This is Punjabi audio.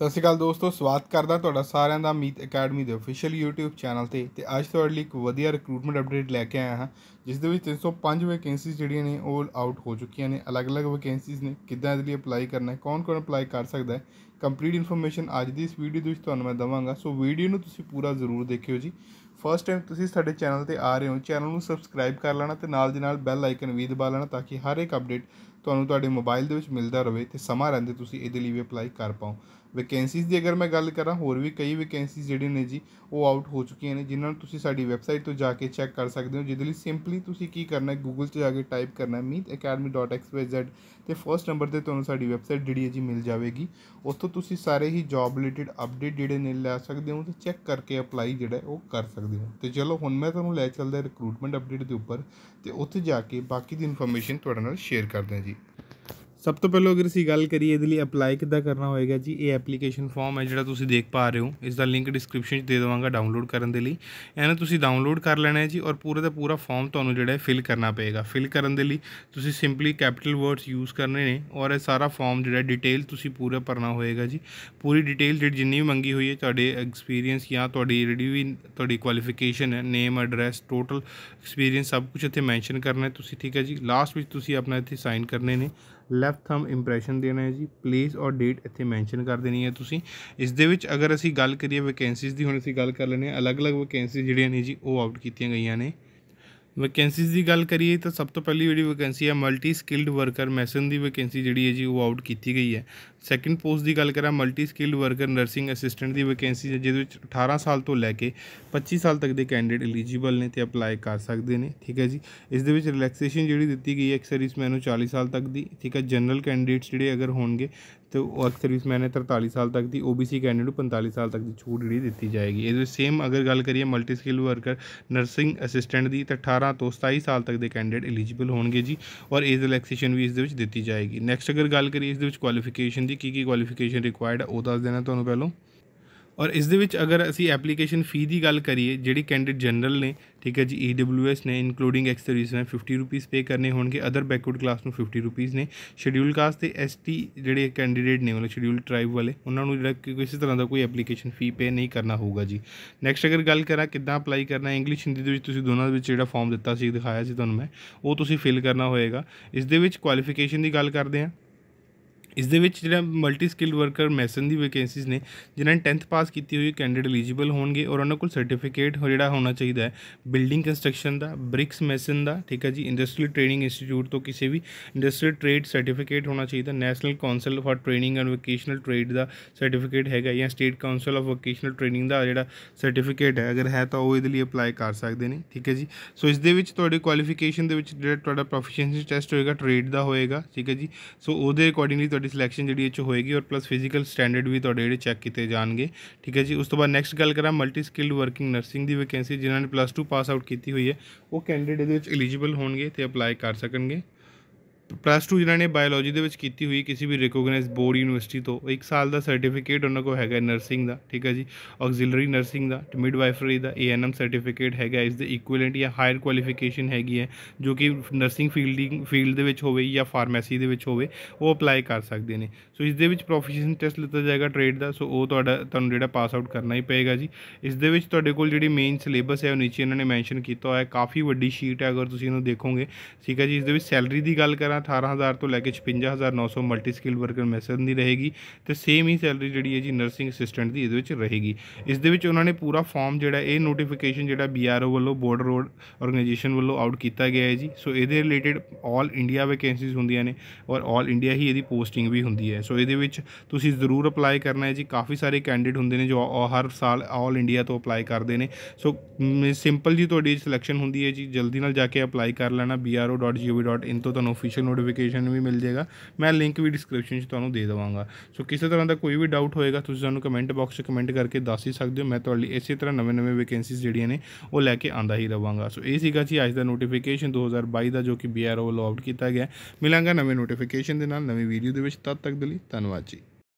ਸਤਿ ਸ਼੍ਰੀ ਅਕਾਲ ਦੋਸਤੋ ਸਵਾਗਤ ਕਰਦਾ ਤੁਹਾਡਾ ਸਾਰਿਆਂ ਦਾ ਮੀਤ ਅਕੈਡਮੀ ਦੇ ਅਫੀਸ਼ੀਅਲ YouTube ਚੈਨਲ ਤੇ ਤੇ ਅੱਜ ਤੁਹਾਡੇ ਲਈ ਇੱਕ ਵਧੀਆ ਰਿਕਰੂਟਮੈਂਟ ਅਪਡੇਟ ਲੈ ਕੇ ਆਇਆ ਹਾਂ ਜਿਸ ਦੇ ਵਿੱਚ 305 ਵੈਕੈਂਸੀਜ਼ ਜਿਹੜੀਆਂ ਨੇ ਉਹ ਆਊਟ ਹੋ ਚੁੱਕੀਆਂ ਨੇ ਅਲੱਗ-ਅਲੱਗ ਵੈਕੈਂਸੀਜ਼ ਨੇ ਕਿੱਦਾਂ ਇਹਦੇ ਲਈ ਅਪਲਾਈ ਕਰਨਾ ਹੈ ਕੌਣ-ਕੌਣ ਅਪਲਾਈ ਕਰ ਸਕਦਾ ਹੈ ਕੰਪਲੀਟ ਇਨਫੋਰਮੇਸ਼ਨ ਅੱਜ ਦੀ ਇਸ ਵੀਡੀਓ ਦੇ ਵਿੱਚ ਤੁਹਾਨੂੰ ਮੈਂ ਦਵਾਂਗਾ ਸੋ ਵੀਡੀਓ ਨੂੰ ਤੁਸੀਂ ਪੂਰਾ ਜ਼ਰੂਰ ਦੇਖਿਓ ਜੀ ਫਸਟ ਟਾਈਮ ਤੁਸੀਂ ਸਾਡੇ ਚੈਨਲ ਤੇ ਆ ਰਹੇ ਹੋ ਚੈਨਲ ਨੂੰ ਸਬਸਕ੍ਰਾਈਬ ਕਰ ਲੈਣਾ ਤੇ ਨਾਲ ਦੇ ਨਾਲ ਬੈਲ ਆਈਕਨ ਵੀ ਦਬਾ ਲੈਣਾ ਤਾਂ ਕਿ ਹਰ ਇੱਕ ਅਪਡੇਟ ਤੁਹਾਨੂੰ ਤੁਹਾਡੇ ਮੋਬਾਈਲ ਦੇ ਵਿੱਚ ਮਿਲਦਾ ਰਹੇ ਤੇ ਸਮਾਂ ਰਹਿੰਦੇ ਤੁਸੀਂ ਇਹਦੇ ਲਈ ਵੀ ਅਪਲਾਈ ਕਰ ਪਾਓ ਵੈਕੈਂਸੀਜ਼ ਦੀ ਅਗਰ ਮੈਂ ਗੱਲ ਕਰਾਂ ਹੋਰ ਵੀ ਕਈ ਵੈਕੈਂਸੀਜ਼ ਜਿਹੜੇ ਨੇ ਜੀ ਉਹ ਆਊਟ ਹੋ ਚੁੱਕੀਆਂ ਨੇ ਜਿਨ੍ਹਾਂ ਨੂੰ ਤੁਸੀਂ ਸਾਡੀ ਵੈਬਸਾਈਟ ਤੋਂ ਜਾ ਕੇ ਚੈੱਕ ਕਰ ਸਕਦੇ ਹੋ ਜਿਹਦੇ ਲਈ ਸਿੰਪਲੀ ਤੁਸੀਂ ਕੀ ਕਰਨਾ ਹੈ ਗੂਗਲ 'ਤੇ ਜਾ ਕੇ ਟਾਈਪ ਕਰਨਾ ਹੈ meetacademy.xyz ਤੇ ਫਰਸਟ ਨੰਬਰ ਤੇ ਤੁਹਾਨੂੰ ਸਾਡੀ ਵੈਬਸਾਈਟ ਜਿਹੜੀ ਹੈ ਜੀ ਮਿਲ ਜਾਵੇਗੀ ਉੱਥੋਂ ਤੁਸੀਂ ਸਾਰੇ ਹੀ ਜੌਬ ਰਿਲੇਟਡ ਅਪਡੇਟ ਜਿਹੜੇ ਨੇ ਲੈ ਸਕਦੇ ਹੋ ਤੇ ਚੈੱਕ ਕਰਕੇ ਅਪਲਾਈ ਜਿਹੜਾ ਉਹ ਕਰ ਸਕਦੇ ਸਕਦੇ ਹੋ ਤੇ ਚਲੋ ਹੁਣ ਮੈਂ ਤੁਹਾਨੂੰ ਲੈ ਚੱਲਦਾ ਰਿਕਰੂਟਮੈਂਟ ਅਪਡੇਟ ਦੇ ਉੱਪਰ ਤੇ ਉੱਥੇ ਜਾ ਕੇ ਬਾਕੀ ਦੀ ਇਨਫੋਰਮੇਸ਼ਨ ਤੁਹਾਡੇ ਨਾਲ ਸ਼ੇਅਰ ਕਰਦੇ ਹਾਂ ਜੀ ਸਭ ਤੋਂ ਪਹਿਲਾਂ ਅਗਰ ਅਸੀਂ ਗੱਲ ਕਰੀਏ ਇਹਦੇ ਲਈ ਅਪਲਾਈ ਕਿੱਦਾਂ ਕਰਨਾ ਹੋਏਗਾ ਜੀ ਇਹ ਐਪਲੀਕੇਸ਼ਨ ਫਾਰਮ ਹੈ ਜਿਹੜਾ ਤੁਸੀਂ ਦੇਖ ਪਾ ਰਹੇ ਹੋ ਇਸ ਦਾ ਲਿੰਕ ਡਿਸਕ੍ਰਿਪਸ਼ਨ 'ਚ ਦੇ ਦਵਾਂਗਾ ਡਾਊਨਲੋਡ ਕਰਨ ਦੇ ਲਈ ਇਹਨਾਂ ਤੁਸੀਂ ਡਾਊਨਲੋਡ ਕਰ ਲੈਣਾ ਹੈ ਜੀ ਔਰ ਪੂਰੇ ਦਾ ਪੂਰਾ ਫਾਰਮ ਤੁਹਾਨੂੰ ਜਿਹੜਾ ਹੈ ਫਿਲ ਕਰਨਾ ਪਏਗਾ ਫਿਲ ਕਰਨ ਦੇ ਲਈ ਤੁਸੀਂ ਸਿੰਪਲੀ ਕੈਪੀਟਲ ਵਰਡਸ ਯੂਜ਼ ਕਰਨੇ ਨੇ ਔਰ ਇਹ ਸਾਰਾ ਫਾਰਮ ਜਿਹੜਾ ਡਿਟੇਲ ਤੁਸੀਂ ਪੂਰਾ ਭਰਨਾ ਹੋਏਗਾ ਜੀ ਪੂਰੀ ਡਿਟੇਲ ਜਿਹੜੀ ਜਿੰਨੀ ਵੀ ਮੰਗੀ ਹੋਈ ਹੈ ਤੁਹਾਡੇ ਐਕਸਪੀਰੀਅੰਸ ਜਾਂ ਤੁਹਾਡੀ ਜਿਹੜੀ ਵੀ ਤੁਹਾਡੀ ਕੁਆਲੀਫਿਕੇਸ਼ਨ ਹੈ ਨੇਮ ਐਡਰੈਸ ਟੋਟਲ ਐਕਸਪੀਰੀਅੰਸ ਸਭ ਕੁਝ ਇੱਥੇ ਮੈਂਸ਼ਨ ਕਰਨਾ ਹੈ ਤੁਸੀਂ ਠੀਕ ਹੈ ਜੀ ਲਾਸਟ ਵਿੱਚ ਤੁਸੀਂ ਆਪਣਾ ਇੱਥੇ ਸਾਈਨ ਕਰਨੇ ਨੇ ਲੈਫਟ ਥੰਬ ਇੰਪ੍ਰੈਸ਼ਨ ਦੇਣਾ ਹੈ ਜੀ ਪਲੇਸ ਔਰ ਡੇਟ ਇੱਥੇ ਮੈਂਸ਼ਨ ਕਰ ਦੇਣੀ ਹੈ ਤੁਸੀਂ ਇਸ ਦੇ ਵਿੱਚ ਅਗਰ ਅਸੀਂ ਗੱਲ ਕਰੀਏ ਵੈਕੈਂਸੀਜ਼ ਦੀ ਹੁਣ ਅਸੀਂ ਗੱਲ ਕਰ ਲੈਣੇ ਆ ਅਲੱਗ-ਅਲੱਗ ਵੈਕੈਂਸੀ ਜਿਹੜੀਆਂ ਨੇ ਜੀ ਉਹ ਆਊਟ ਕੀਤੀਆਂ ਗਈਆਂ ਨੇ ਵੈਕੈਂਸੀਜ਼ ਦੀ ਗੱਲ ਕਰੀਏ ਤਾਂ ਸਭ ਤੋਂ ਪਹਿਲੀ ਜਿਹੜੀ ਵੈਕੈਂਸੀ ਹੈ ਮਲਟੀ ਸਕਿਲਡ ਵਰਕਰ ਮੈਸਨ ਦੀ ਵੈਕੈਂਸੀ ਜਿਹੜੀ ਹੈ ਜੀ ਉਹ ਆਊਟ ਕੀਤੀ ਗਈ ਹੈ ਸੈਕੰਡ ਪੋਸਟ ਦੀ ਗੱਲ ਕਰਾਂ multi skilled worker nursing assistant ਦੀ ਵੈਕੈਂਸੀ ਹੈ ਜਿਹਦੇ ਵਿੱਚ 18 ਸਾਲ ਤੋਂ ਲੈ ਕੇ 25 ਸਾਲ ਤੱਕ ਦੇ ਕੈਂਡੀਡੇਟ ਐਲੀਜੀਬਲ ਨੇ ਤੇ ਅਪਲਾਈ ਕਰ ਸਕਦੇ ਨੇ ਠੀਕ ਹੈ ਜੀ ਇਸ ਦੇ ਵਿੱਚ ਰਿਲੈਕਸੇਸ਼ਨ ਜਿਹੜੀ ਦਿੱਤੀ ਗਈ ਹੈ ਇੱਕ ਸਰਵਿਸਮੈਨ ਨੂੰ 40 ਸਾਲ ਤੱਕ ਦੀ ਠੀਕ ਹੈ ਜਨਰਲ ਕੈਂਡੀਡੇਟਸ ਜਿਹੜੇ ਅਗਰ ਹੋਣਗੇ ਤੇ ਉਹ ਐਕਸ ਸਰਵਿਸਮੈਨ 43 ਸਾਲ ਤੱਕ ਦੀ ਓਬੀਸੀ ਕੈਂਡੀਡੇਟ ਨੂੰ 45 ਸਾਲ ਤੱਕ ਦੀ ਛੂਟ ਜਿਹੜੀ ਦਿੱਤੀ ਜਾਏਗੀ ਇਹਦੇ ਸੇਮ ਅਗਰ ਗੱਲ ਕਰੀਏ multi skill worker nursing assistant ਦੀ ਤਾਂ 18 ਤੋਂ 27 ਸਾਲ ਤੱਕ ਦੇ ਕੈਂਡੀਡੇਟ ਐਲੀਜੀਬਲ ਹੋਣਗੇ ਜੀ ਔਰ ਏਜ ਰਿਲੈਕਸੇਸ਼ਨ ਵੀ ਇਸ ਦੇ ਵਿੱਚ ਦਿੱਤੀ ਜਾਏਗੀ ਨੈਕਸਟ ਅਗਰ ਗੱਲ ਕਰੀਏ ਇਸ ਦੇ ਵਿੱਚ ਕੁਆਲੀਫਿਕੇਸ਼ਨ ਦੀ ਕੀ ਕੀ ਕੁਆਲੀਫਿਕੇਸ਼ਨ ਰਿਕੁਆਇਰਡ ਹੈ ਉਹ ਦੱਸ ਦੇਣਾ ਤੁਹਾਨੂੰ ਪਹਿਲਾਂ ਔਰ ਇਸ ਦੇ ਵਿੱਚ ਅਗਰ ਅਸੀਂ ਐਪਲੀਕੇਸ਼ਨ ਫੀ ਦੀ ਗੱਲ ਕਰੀਏ ਜਿਹੜੀ ਕੈਂਡੀਡੇਟ ਜਨਰਲ ਨੇ ਠੀਕ ਹੈ ਜੀ EWS ਨੇ ਇਨਕਲੂਡਿੰਗ ਐਕਸਟਰੀਸਨ 50 ਰੁਪਏ ਪੇ ਕਰਨੇ ਹੋਣਗੇ ਅਦਰ ਬੈਕਵਰਡ ਕਲਾਸ ਨੂੰ 50 ਰੁਪਏ ਨੇ ਸ਼ਡਿਊਲ ਕਾਸਟ ਤੇ ਐਸਟੀ ਜਿਹੜੇ ਕੈਂਡੀਡੇਟ ਨੇ ਉਹਨਾਂ ਸ਼ਡਿਊਲ ਟ੍ਰਾਈਬ ਵਾਲੇ ਉਹਨਾਂ ਨੂੰ ਜਿਹੜਾ ਕਿਸੇ ਤਰ੍ਹਾਂ ਦਾ ਕੋਈ ਐਪਲੀਕੇਸ਼ਨ ਫੀ ਪੇ ਨਹੀਂ ਕਰਨਾ ਹੋਊਗਾ ਜੀ ਨੈਕਸਟ ਅਗਰ ਗੱਲ ਕਰਾਂ ਕਿੱਦਾਂ ਅਪਲਾਈ ਕਰਨਾ ਇੰਗਲਿਸ਼ ਹਿੰਦੀ ਦੇ ਵਿੱਚ ਤੁਸੀਂ ਦੋਨਾਂ ਦੇ ਵਿੱਚ ਜਿਹੜਾ ਫਾਰਮ ਦਿੱਤਾ ਸੀ ਦਿਖਾਇਆ ਸੀ ਤੁਹਾਨੂੰ ਮੈਂ ਉਹ ਤੁਸੀਂ ਫਿਲ ਕਰਨਾ ਹੋਏਗਾ ਇਸ ਦੇ ਵਿੱਚ ਕੁਆਲੀਫਿਕੇਸ਼ਨ ਦੀ ਗੱਲ ਕਰਦੇ ਹਾਂ ਇਸ ਦੇ ਵਿੱਚ ਜਿਹੜਾ ਮਲਟੀ ਸਕਿਲਡ ਵਰਕਰ ਮੈਸਨ ਦੀ ਵੈਕੈਂਸੀਜ਼ ਨੇ ਜਿਨ੍ਹਾਂ ਨੇ 10th ਪਾਸ ਕੀਤੀ ਹੋਈ ਕੈਂਡੀਡੇਟ ਐਲੀਜੀਬਲ ਹੋਣਗੇ ਔਰ ਉਹਨਾਂ ਕੋਲ ਸਰਟੀਫਿਕੇਟ ਜਿਹੜਾ ਹੋਣਾ ਚਾਹੀਦਾ ਹੈ ਬਿਲਡਿੰਗ ਕੰਸਟਰਕਸ਼ਨ ਦਾ ਬ੍ਰਿਕਸ ਮੈਸਨ ਦਾ ਠੀਕ ਹੈ ਜੀ ਇੰਡਸਟਰੀਅਲ ਟ੍ਰੇਨਿੰਗ ਇੰਸਟੀਚਿਊਟ ਤੋਂ ਕਿਸੇ ਵੀ ਇੰਡਸਟਰੀਅਲ ਟ੍ਰੇਡ ਸਰਟੀਫਿਕੇਟ ਹੋਣਾ ਚਾਹੀਦਾ national council for training and vocational trade ਦਾ ਸਰਟੀਫਿਕੇਟ ਹੈਗਾ ਜਾਂ state council of vocational training ਦਾ ਜਿਹੜਾ ਸਰਟੀਫਿਕੇਟ ਹੈ ਅਗਰ ਹੈ ਤਾਂ ਉਹ ਇਹਦੇ ਲਈ ਅਪਲਾਈ ਕਰ ਸਕਦੇ ਨੇ ਠੀਕ ਹੈ ਜੀ ਸੋ ਇਸ ਦੇ ਵਿੱਚ ਤੁਹਾਡੇ ਕੁਆਲੀਫਿਕੇਸ਼ਨ ਦੇ ਵਿੱਚ ਜਿਹੜਾ ਤੁਹਾਡਾ ਪ੍ਰੋਫੀਸ਼ੀਐਂਸੀ ਟੈਸਟ ਹੋਏਗਾ ਟ੍ਰੇਡ ਦਾ ਹੋਏਗਾ ਠੀਕ ਹੈ ਜੀ ਸੋ ਉਹਦੇ ਅਕੋਰਡਿੰਗਲੀ ਤੁਹਾਡੀ ਸਿਲੈਕਸ਼ਨ ਜਿਹੜੀ ਇਹ ਚ ਹੋਏਗੀ ਔਰ ਪਲੱਸ ਫਿਜ਼ੀਕਲ ਸਟੈਂਡਰਡ ਵੀ ਤੁਹਾਡੇ ਜਿਹੜੇ ਚੈੱਕ ਕੀਤੇ ਜਾਣਗੇ ਠੀਕ ਹੈ ਜੀ ਉਸ ਤੋਂ ਬਾਅਦ ਨੈਕਸਟ ਗੱਲ ਕਰਾਂ ਮਲਟੀ ਸਕਿਲਡ ਵਰਕਿੰਗ ਨਰਸਿੰਗ ਦੀ ਵੈਕੈਂਸੀ ਜਿਨ੍ਹਾਂ ਨੇ ਪਲੱਸ 2 ਪਾਸ ਆਊਟ ਕੀਤੀ ਹੋਈ ਹੈ ਉਹ ਕੈਂਡੀਡੇਟ ਦੇ ਵਿੱਚ ਐਲੀਜੀਬਲ ਹੋਣਗੇ ਤੇ ਅਪਲਾਈ ਕਰ ਸਕਣਗੇ ਪਲੱਸ 2 ਜਿਨ੍ਹਾਂ ਨੇ ਬਾਇਓਲੋਜੀ ਦੇ ਵਿੱਚ ਕੀਤੀ ਹੋਈ ਕਿਸੇ ਵੀ ਰਿਕੋਗਨਾਈਜ਼ਡ ਬੋਰਡ ਯੂਨੀਵਰਸਿਟੀ ਤੋਂ ਇੱਕ ਸਾਲ ਦਾ ਸਰਟੀਫਿਕੇਟ ਉਹਨਾਂ ਕੋਲ ਹੈਗਾ ਨਰਸਿੰਗ ਦਾ ਠੀਕ ਹੈ ਜੀ ਆਕਸਿਲਰੀ ਨਰਸਿੰਗ ਦਾ ਵਾਈਫਰੀ ਦਾ ਏਐਨਐਮ ਸਰਟੀਫਿਕੇਟ ਹੈਗਾ ਇਸ ਦੇ ਇਕੁਇਵਲੈਂਟ ਜਾਂ ਹਾਇਰ ਕੁਆਲੀਫਿਕੇਸ਼ਨ ਹੈਗੀ ਹੈ ਜੋ ਕਿ ਨਰਸਿੰਗ ਫੀਲਡਿੰਗ ਫੀਲਡ ਦੇ ਵਿੱਚ ਹੋਵੇ ਜਾਂ ਫਾਰਮੇਸੀ ਦੇ ਵਿੱਚ ਹੋਵੇ ਉਹ ਅਪਲਾਈ ਕਰ ਸਕਦੇ ਨੇ ਸੋ ਇਸ ਦੇ ਵਿੱਚ ਪ੍ਰੋਫੈਸ਼ਨ ਟੈਸਟ ਲਿੱਤਾ ਜਾਏਗਾ ਟ੍ਰੇਡ ਦਾ ਸੋ ਉਹ ਤੁਹਾਡਾ ਤੁਹਾਨੂੰ ਜਿਹੜਾ ਪਾਸ ਆਊਟ ਕਰਨਾ ਹੀ ਪਏਗਾ ਜੀ ਇਸ ਦੇ ਵਿੱਚ ਤੁਹਾਡੇ ਕੋਲ ਜਿਹੜੀ ਮੇਨ ਸਿਲੇਬਸ ਹੈ ਉਹ ਨੀਚੇ ਇਹਨਾਂ ਨੇ ਮੈਂਸ਼ਨ ਕੀਤਾ ਹੋਇਆ ਹੈ ਕਾਫੀ ਵੱਡੀ ਸ਼ੀਟ ਹੈ ਅਗਰ ਤੁਸੀਂ ਇਹਨੂੰ ਦੇਖੋਗੇ ਠੀਕ ਹੈ ਜੀ ਇਸ ਦੇ ਵਿੱਚ ਸੈਲਰੀ ਦੀ ਗੱਲ ਕਰਾਂ 18000 ਤੋਂ ਲੈ ਕੇ 56900 ਮਲਟੀ ਸਕਿੱਲ ਵਰਕਰ ਮੈਸਨ ਦੀ ਰਹੇਗੀ ਤੇ ਸੇਮ ਹੀ ਸੈਲਰੀ ਜਿਹੜੀ ਹੈ ਜੀ ਨਰਸਿੰਗ ਅਸਿਸਟੈਂਟ ਦੀ ਇਹਦੇ ਵਿੱਚ ਰਹੇਗੀ ਇਸ ਦੇ ਵਿੱਚ ਉਹਨਾਂ ਨੇ ਪੂਰਾ ਫਾਰਮ ਜਿਹੜਾ ਇਹ ਨੋਟੀਫਿਕੇਸ਼ਨ ਜਿਹੜਾ ਬੀਆਰਓ ਵੱਲੋਂ ਬੋਰਡ ਰੋਡ ਆਰਗੇਨਾਈਜੇਸ਼ਨ ਵੱਲੋਂ ਆਊਟ ਕੀਤਾ ਗਿਆ ਹੈ ਜੀ ਸੋ ਇਹਦੇ ਰਿਲੇਟਡ ਆਲ ਇੰਡੀਆ ਵੈਕੈਂਸੀਜ਼ ਹੁੰਦੀਆਂ ਨੇ ਔਰ ਆਲ ਇੰਡੀਆ ਹੀ ਇਹਦੀ ਪੋਸਟਿੰਗ ਵੀ ਹੁੰਦੀ ਹੈ ਸੋ ਇਹਦੇ ਵਿੱਚ ਤੁਸੀਂ ਜ਼ਰੂਰ ਅਪਲਾਈ ਕਰਨਾ ਹੈ ਜੀ ਕਾਫੀ ਸਾਰੇ ਕੈਂਡੀਡੇਟ ਹੁੰਦੇ ਨੇ ਜੋ ਹਰ ਸਾਲ ਆਲ ਇੰਡੀਆ ਤੋਂ ਅਪਲਾਈ ਕਰਦੇ ਨੇ ਸੋ ਸਿੰਪਲ ਜੀ ਤੁਹਾਡੀ ਸਿਲੈਕਸ਼ਨ ਹੁੰਦੀ ਹੈ ਜੀ ਜਲਦੀ ਨਾਲ ਜਾ ਕੇ ਅਪਲਾਈ ਕਰ ਲੈਣਾ bro.gov.in ਤੋਂ ਤੁਹਾਨੂੰ ਅਫੀਸ਼ੀਅਲ ਨੋਟੀਫਿਕੇਸ਼ਨ ਵੀ ਮਿਲ ਜਾਏਗਾ ਮੈਂ ਲਿੰਕ ਵੀ ਡਿਸਕ੍ਰਿਪਸ਼ਨ 'ਚ ਤੁਹਾਨੂੰ ਦੇ ਦਵਾਂਗਾ ਸੋ ਕਿਸੇ ਤਰ੍ਹਾਂ ਦਾ ਕੋਈ ਵੀ ਡਾਊਟ ਹੋਏਗਾ ਤੁਸੀਂ ਸਾਨੂੰ ਕਮੈਂਟ ਬਾਕਸ 'ਚ ਕਮੈਂਟ ਕਰਕੇ ਦੱਸ ਹੀ ਸਕਦੇ ਹੋ ਮੈਂ ਤੁਹਾਡੇ ਲਈ ਇਸੇ ਤਰ੍ਹਾਂ ਨਵੇਂ-ਨਵੇਂ ਵੈਕੈਂਸੀਜ਼ ਜਿਹੜੀਆਂ ਨੇ ਉਹ ਲੈ ਕੇ ਆਂਦਾ ਹੀ ਰਵਾਂਗਾ ਸੋ ਇਹ ਸੀਗਾ ਜੀ ਅੱਜ ਦਾ ਨੋਟੀਫਿਕੇਸ਼ਨ 2022 ਦਾ ਜੋ ਕਿ ਬੀਆਰਓ ਵੱਲੋਂ ਕੀਤਾ ਗਿਆ ਮਿਲਾਂਗਾ ਨਵੇਂ ਨੋਟੀਫਿਕੇਸ਼ਨ ਦੇ ਨਾਲ ਨਵੀਂ ਵੀਡੀਓ ਦੇ ਵਿੱਚ ਤਦ ਤੱਕ ਦੇ ਲਈ ਧੰਨਵਾਦ ਜੀ